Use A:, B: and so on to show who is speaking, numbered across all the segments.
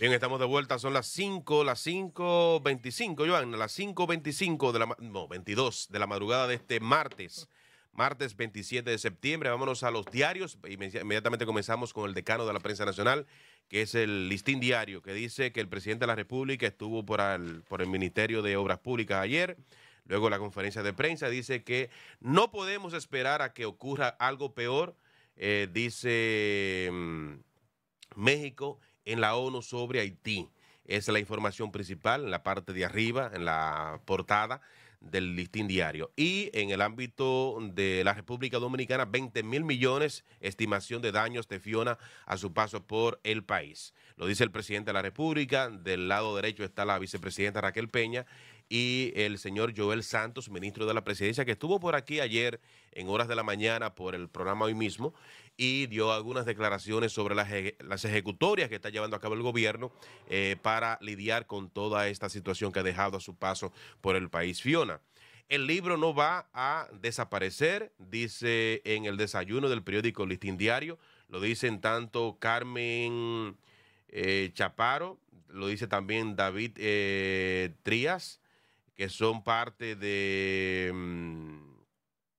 A: Bien, estamos de vuelta, son las 5, las 5.25, Joan, las 5.25 de la, no, 22 de la madrugada de este martes, martes 27 de septiembre. Vámonos a los diarios, inmediatamente comenzamos con el decano de la prensa nacional, que es el listín diario, que dice que el presidente de la República estuvo por, el Ministerio de Obras Públicas ayer. Luego la conferencia de prensa dice que no podemos esperar a que ocurra algo peor, eh, dice mm, México en la ONU sobre Haití. Esa es la información principal en la parte de arriba, en la portada del listín diario. Y en el ámbito de la República Dominicana, 20 mil millones, estimación de daños de Fiona a su paso por el país. Lo dice el presidente de la República, del lado derecho está la vicepresidenta Raquel Peña y el señor Joel Santos, ministro de la Presidencia, que estuvo por aquí ayer en horas de la mañana por el programa hoy mismo y dio algunas declaraciones sobre las, ejecutorias que está llevando a cabo el gobierno eh, para lidiar con toda esta situación que ha dejado a su paso por el país Fiona. El libro no va a desaparecer, dice en el desayuno del periódico Listín Diario, lo dicen tanto Carmen eh, Chaparo, lo dice también David eh, Trías, que son parte de, mm,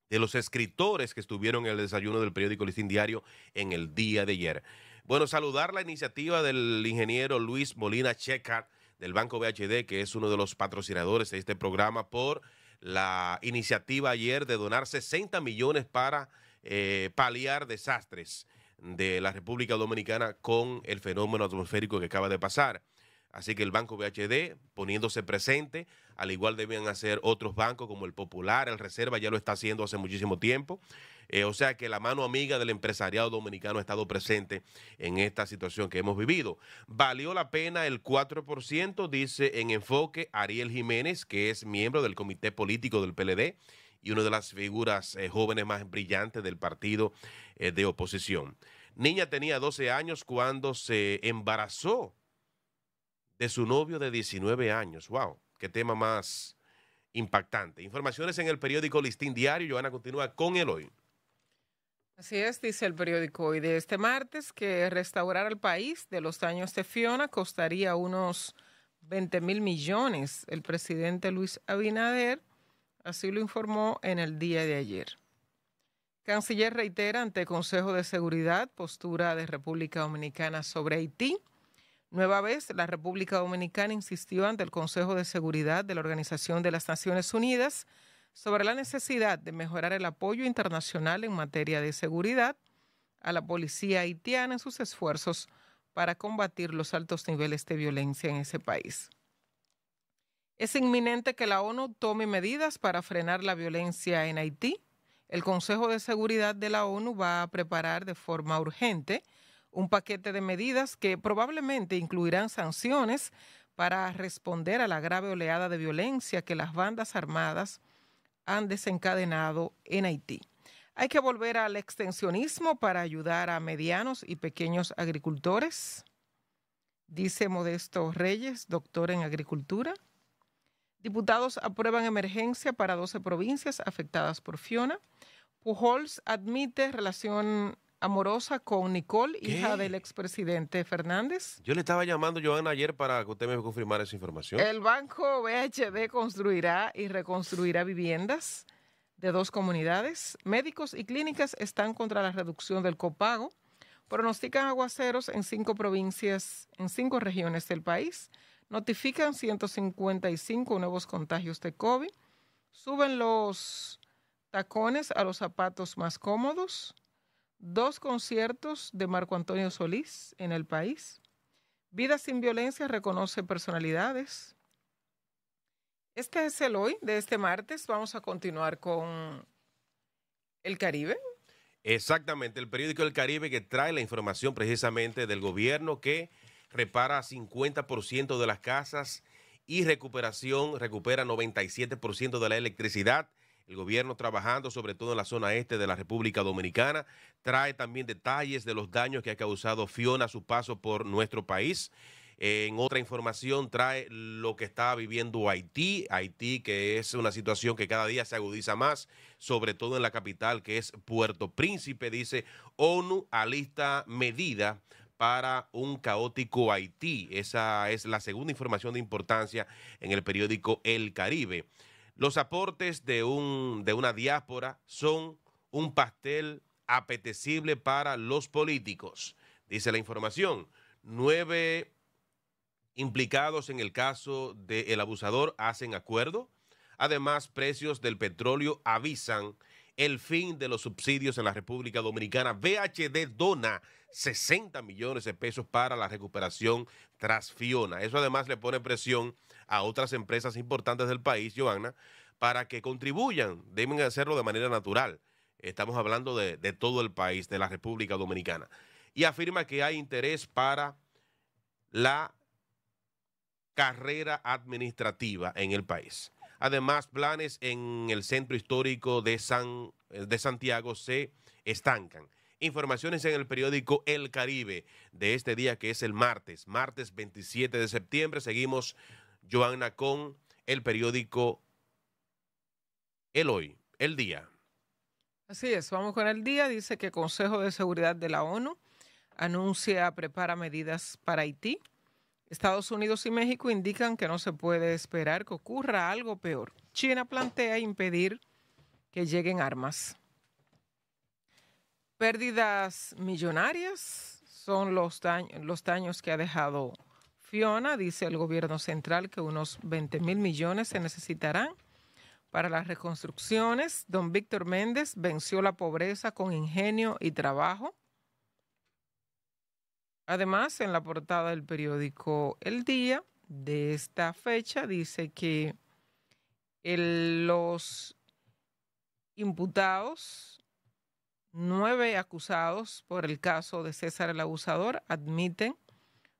A: de los escritores que estuvieron en el desayuno del periódico Listín Diario en el día de ayer. Bueno, saludar la iniciativa del ingeniero Luis Molina Checa del Banco BHD, que es uno de los patrocinadores de este programa, por la iniciativa ayer de donar 60 millones para eh, paliar desastres de la República Dominicana con el fenómeno atmosférico que acaba de pasar. Así que el Banco BHD poniéndose presente, al igual debían hacer otros bancos como el Popular, el Reserva, ya lo está haciendo hace muchísimo tiempo. Eh, o sea que la mano amiga del empresariado dominicano ha estado presente en esta situación que hemos vivido. Valió la pena el 4%, dice en enfoque Ariel Jiménez, que es miembro del comité político del PLD y una de las figuras eh, jóvenes más brillantes del partido eh, de oposición. Niña tenía 12 años cuando se embarazó de su novio de 19 años. ¡Wow! ¡Qué tema más impactante! Informaciones en el periódico Listín Diario. Joana continúa con el hoy.
B: Así es, dice el periódico hoy de este martes, que restaurar al país de los daños de Fiona costaría unos 20 mil millones. El presidente Luis Abinader así lo informó en el día de ayer. Canciller reitera ante Consejo de Seguridad postura de República Dominicana sobre Haití. Nueva vez, la República Dominicana insistió ante el Consejo de Seguridad de la Organización de las Naciones Unidas sobre la necesidad de mejorar el apoyo internacional en materia de seguridad a la policía haitiana en sus esfuerzos para combatir los altos niveles de violencia en ese país. Es inminente que la ONU tome medidas para frenar la violencia en Haití. El Consejo de Seguridad de la ONU va a preparar de forma urgente un paquete de medidas que probablemente incluirán sanciones para responder a la grave oleada de violencia que las bandas armadas han desencadenado en Haití. Hay que volver al extensionismo para ayudar a medianos y pequeños agricultores, dice Modesto Reyes, doctor en agricultura. Diputados aprueban emergencia para 12 provincias afectadas por Fiona. Pujols admite relación amorosa con Nicole, hija del expresidente Fernández.
A: Yo le estaba llamando, Joana, ayer para que usted me confirmara esa información. El
B: banco BHD construirá y reconstruirá viviendas de dos comunidades. Médicos y clínicas están contra la reducción del copago. Pronostican aguaceros en cinco provincias, en cinco regiones del país. Notifican 155 nuevos contagios de COVID. Suben los tacones a los zapatos más cómodos dos conciertos de Marco Antonio Solís en el país. Vida sin violencia reconoce personalidades. Este es el hoy de este martes. Vamos a continuar con el Caribe.
A: Exactamente, el periódico El Caribe que trae la información precisamente del gobierno que repara 50% de las casas y recuperación recupera 97% de la electricidad el gobierno trabajando sobre todo en la zona este de la República Dominicana. Trae también detalles de los daños que ha causado Fiona a su paso por nuestro país. En otra información trae lo que está viviendo Haití, Haití que es una situación que cada día se agudiza más, sobre todo en la capital que es Puerto Príncipe, dice ONU alista medida para un caótico Haití. Esa es la segunda información de importancia en el periódico El Caribe. Los aportes de, un, de una diáspora son un pastel apetecible para los políticos, dice la información. Nueve implicados en el caso del abusador hacen acuerdo. Además, precios del petróleo avisan el fin de los subsidios en la República Dominicana. VHD dona 60 millones de pesos para la recuperación tras Fiona. Eso además le pone presión a otras empresas importantes del país, Joana, para que contribuyan. Deben hacerlo de manera natural. Estamos hablando de, de todo el país, de la República Dominicana. Y afirma que hay interés para la carrera administrativa en el país. Además, planes en el centro histórico de, San, eh, de Santiago se estancan. Informaciones en el periódico El Caribe de este día que es el martes, martes 27 de septiembre. Seguimos, Joana, con el periódico El Hoy, El Día.
B: Así es, vamos con el día. Dice que el Consejo de Seguridad de la ONU anuncia, prepara medidas para Haití. Estados Unidos y México indican que no se puede esperar que ocurra algo peor. China plantea impedir que lleguen armas. Pérdidas millonarias son los, daños, que ha dejado Fiona. Dice el gobierno central que unos 20 mil millones se necesitarán para las reconstrucciones. Don Víctor Méndez venció la pobreza con ingenio y trabajo. Además, en la portada del periódico El Día de esta fecha dice que los imputados, nueve acusados por el caso de César el Abusador, admiten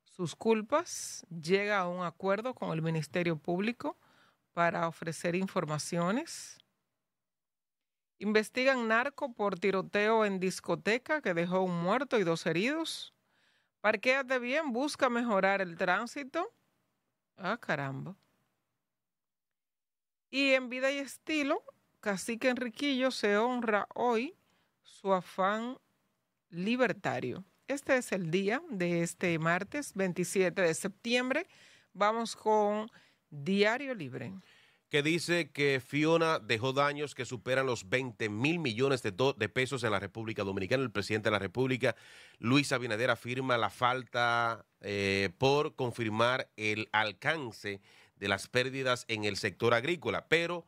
B: sus culpas, llega a un acuerdo con el Ministerio Público para ofrecer informaciones. Investigan narco por tiroteo en discoteca que dejó un muerto y dos heridos. Parquéate bien, busca mejorar el tránsito. Ah, caramba. Y en vida y estilo, Cacique Enriquillo se honra hoy su afán libertario. Este es el día de este martes 27 de septiembre. Vamos con Diario Libre
A: que dice que Fiona dejó daños que superan los 20 mil millones de, pesos en la República Dominicana. El presidente de la República, Luis Abinader, afirma la falta eh, por confirmar el alcance de las pérdidas en el sector agrícola, pero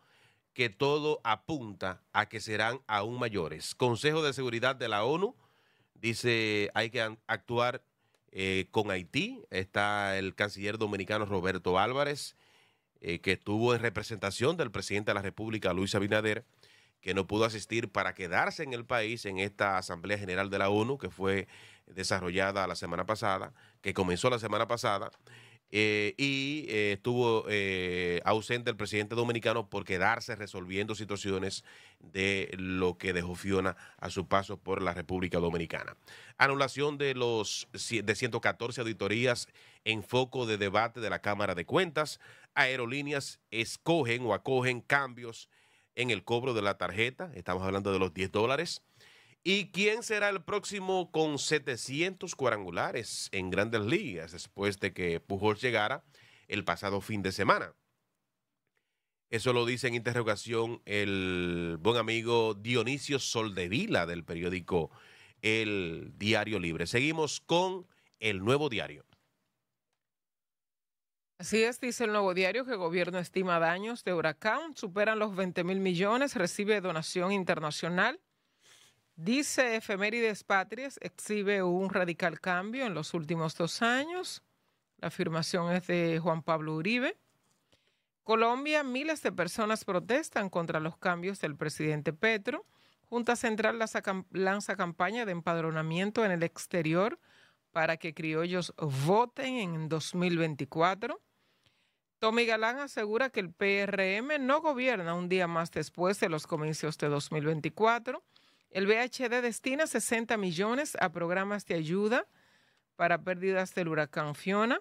A: que todo apunta a que serán aún mayores. Consejo de Seguridad de la ONU dice hay que actuar eh, con Haití. Está el canciller dominicano Roberto Álvarez. Eh, que estuvo en representación del presidente de la República, Luis Abinader, que no pudo asistir para quedarse en el país en esta Asamblea General de la ONU que fue desarrollada la semana pasada, que comenzó la semana pasada. Eh, y eh, estuvo eh, ausente el presidente dominicano por quedarse resolviendo situaciones de lo que dejó Fiona a su paso por la República Dominicana. Anulación de los de 114 auditorías en foco de debate de la Cámara de Cuentas. Aerolíneas escogen o acogen cambios en el cobro de la tarjeta. Estamos hablando de los 10 dólares ¿Y quién será el próximo con 700 cuadrangulares en grandes ligas después de que Pujols llegara el pasado fin de semana? Eso lo dice en interrogación el buen amigo Dionisio Soldevila del periódico El Diario Libre. Seguimos con el nuevo diario.
B: Así es, dice el nuevo diario que el gobierno estima daños de huracán, superan los 20 mil millones, recibe donación internacional. Dice Efemérides Patrias, exhibe un radical cambio en los últimos dos años. La afirmación es de Juan Pablo Uribe. Colombia, miles de personas protestan contra los cambios del presidente Petro. Junta Central lanza campaña de empadronamiento en el exterior para que criollos voten en 2024. Tommy Galán asegura que el PRM no gobierna un día más después de los comicios de 2024. El BHD destina 60 millones a programas de ayuda para pérdidas del huracán Fiona.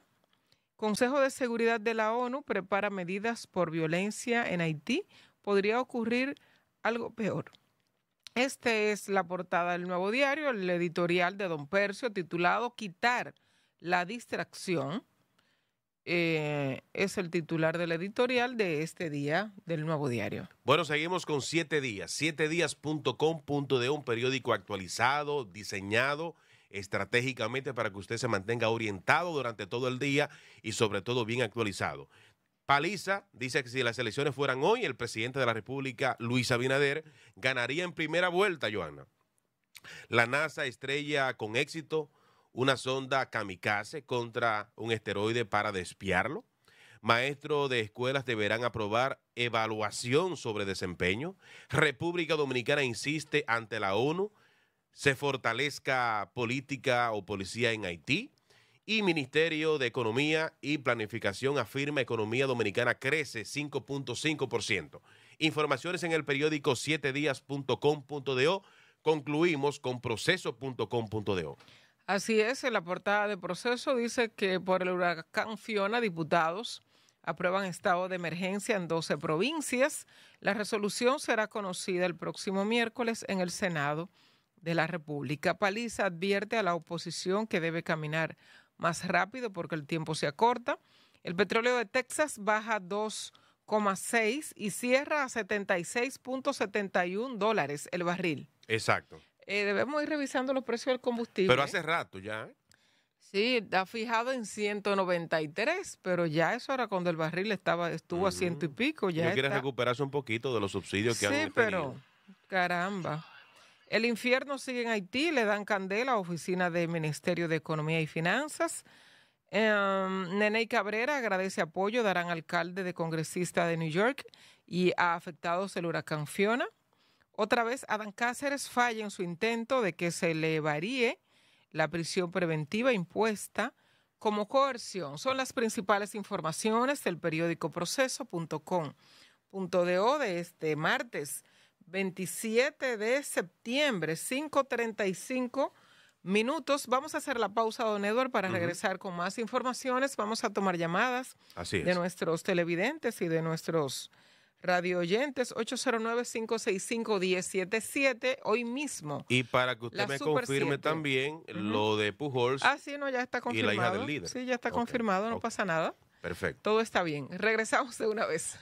B: Consejo de Seguridad de la ONU prepara medidas por violencia en Haití. Podría ocurrir algo peor. Esta es la portada del nuevo diario, el editorial de Don Percio, titulado Quitar la distracción. Eh, es el titular de la editorial de este día del nuevo diario.
A: Bueno, seguimos con siete días, siete días.com.de, un periódico actualizado, diseñado estratégicamente para que usted se mantenga orientado durante todo el día y sobre todo bien actualizado. Paliza dice que si las elecciones fueran hoy, el presidente de la República, Luis Abinader, ganaría en primera vuelta, Joana. La NASA estrella con éxito una sonda kamikaze contra un esteroide para despiarlo. Maestros de escuelas deberán aprobar evaluación sobre desempeño. República Dominicana insiste ante la ONU se fortalezca política o policía en Haití. Y Ministerio de Economía y Planificación afirma economía dominicana crece 5.5%. Informaciones en el periódico 7días.com.do. Concluimos con proceso.com.do.
B: Así es, en la portada de proceso dice que por el huracán Fiona, diputados aprueban estado de emergencia en 12 provincias. La resolución será conocida el próximo miércoles en el Senado de la República. Paliza advierte a la oposición que debe caminar más rápido porque el tiempo se acorta. El petróleo de Texas baja 2,6 y cierra a 76.71 dólares el barril. Exacto. Eh, debemos ir revisando los precios del combustible. Pero hace rato ya. ¿eh? Sí, está fijado en 193, pero ya eso era cuando el barril estaba estuvo a ciento y pico. Ya
A: recuperarse un poquito de los subsidios que han Sí, pero
B: caramba. El infierno sigue en Haití, le dan candela a oficina del Ministerio de Economía y Finanzas. Um, em, Nene Cabrera agradece apoyo, darán alcalde de congresista de New York y ha afectado el huracán Fiona. Otra vez, Adán Cáceres falla en su intento de que se le varíe la prisión preventiva impuesta como coerción. Son las principales informaciones del periódico proceso.com.do de este martes 27 de septiembre, 5.35 minutos. Vamos a hacer la pausa, don Edward, para regresar con más informaciones. Vamos a tomar llamadas de nuestros televidentes y de nuestros Radio Oyentes 809-565-1077 hoy mismo.
A: Y para que usted me confirme también lo de Pujols. Ah,
B: ya está confirmado. Y la hija del líder. Sí, ya está confirmado, no pasa nada. Perfecto. Todo está bien. Regresamos de una vez.